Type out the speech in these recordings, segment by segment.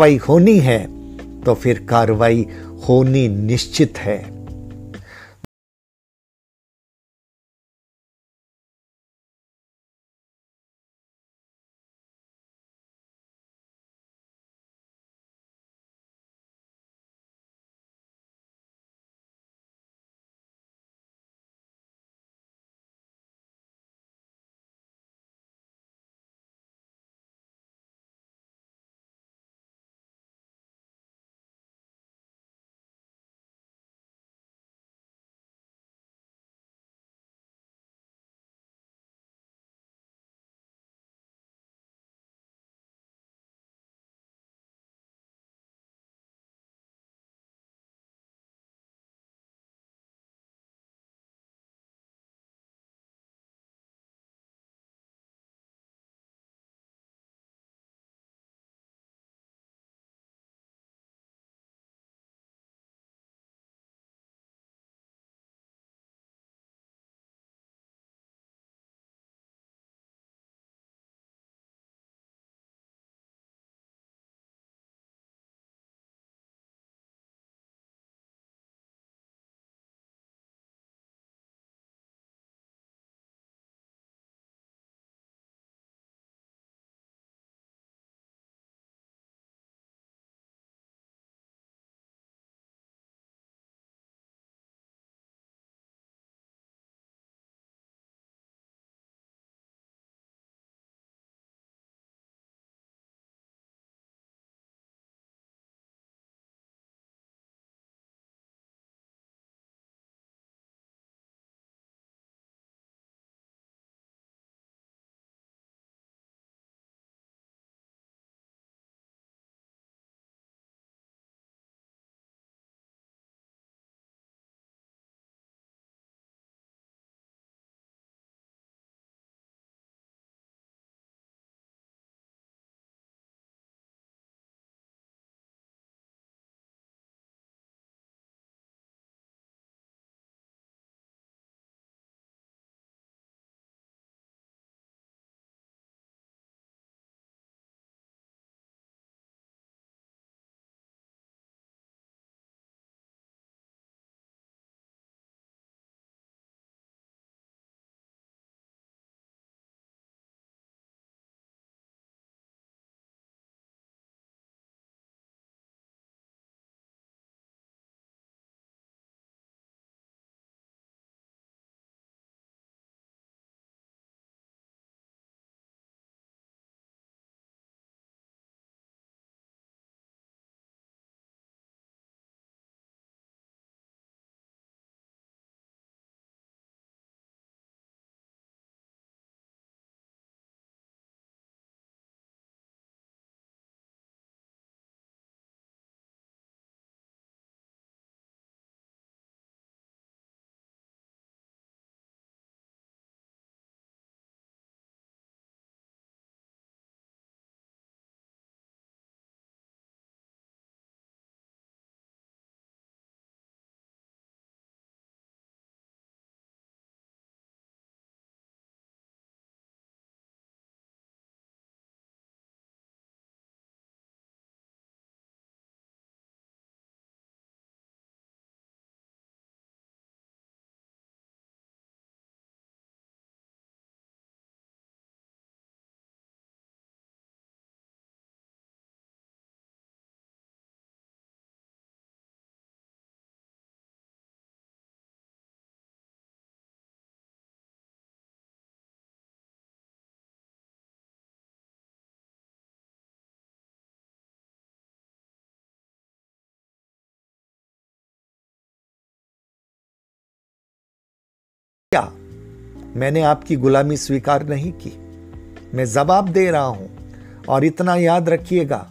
कार्रवाई होनी है तो फिर कार्रवाई होनी निश्चित है मैंने आपकी गुलामी स्वीकार नहीं की मैं जवाब दे रहा हूं और इतना याद रखिएगा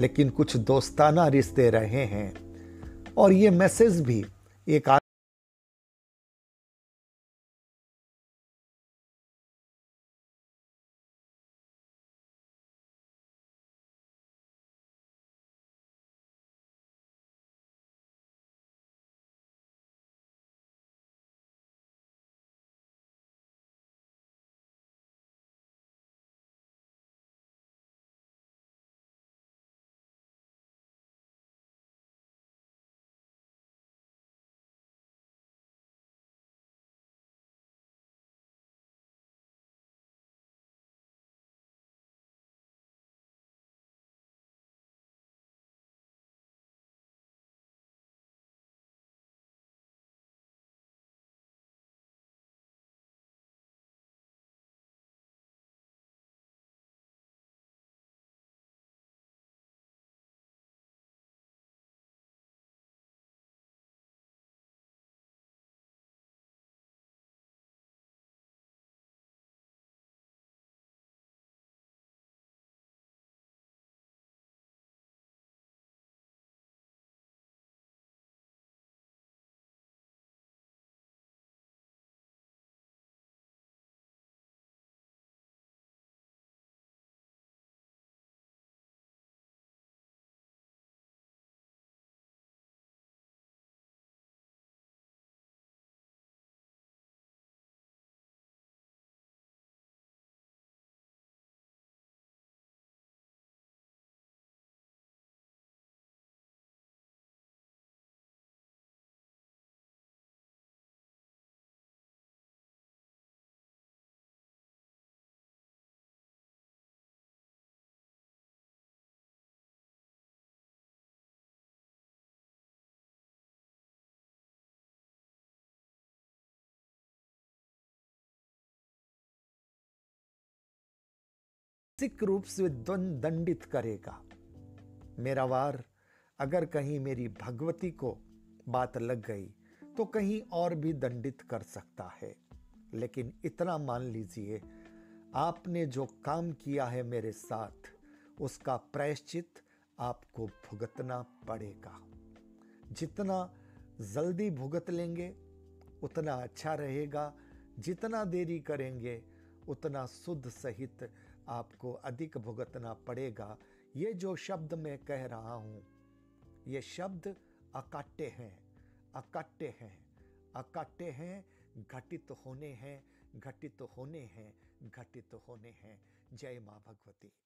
लेकिन कुछ दोस्ताना रिश्ते रहे हैं और ये मैसेज भी एक मानसिक रूप से दंडित करेगा मेरा वार अगर कहीं मेरी भगवती को बात लग गई तो कहीं और भी दंडित कर सकता है लेकिन इतना मान लीजिए आपने जो काम किया है मेरे साथ उसका प्रायश्चित आपको भुगतना पड़ेगा जितना जल्दी भुगत लेंगे उतना अच्छा रहेगा जितना देरी करेंगे उतना शुद्ध सहित आपको अधिक भुगतना पड़ेगा ये जो शब्द मैं कह रहा हूँ ये शब्द अकाट्य हैं अकाट्य हैं अकाट्य हैं घटित होने हैं घटित होने हैं घटित होने हैं जय माँ भगवती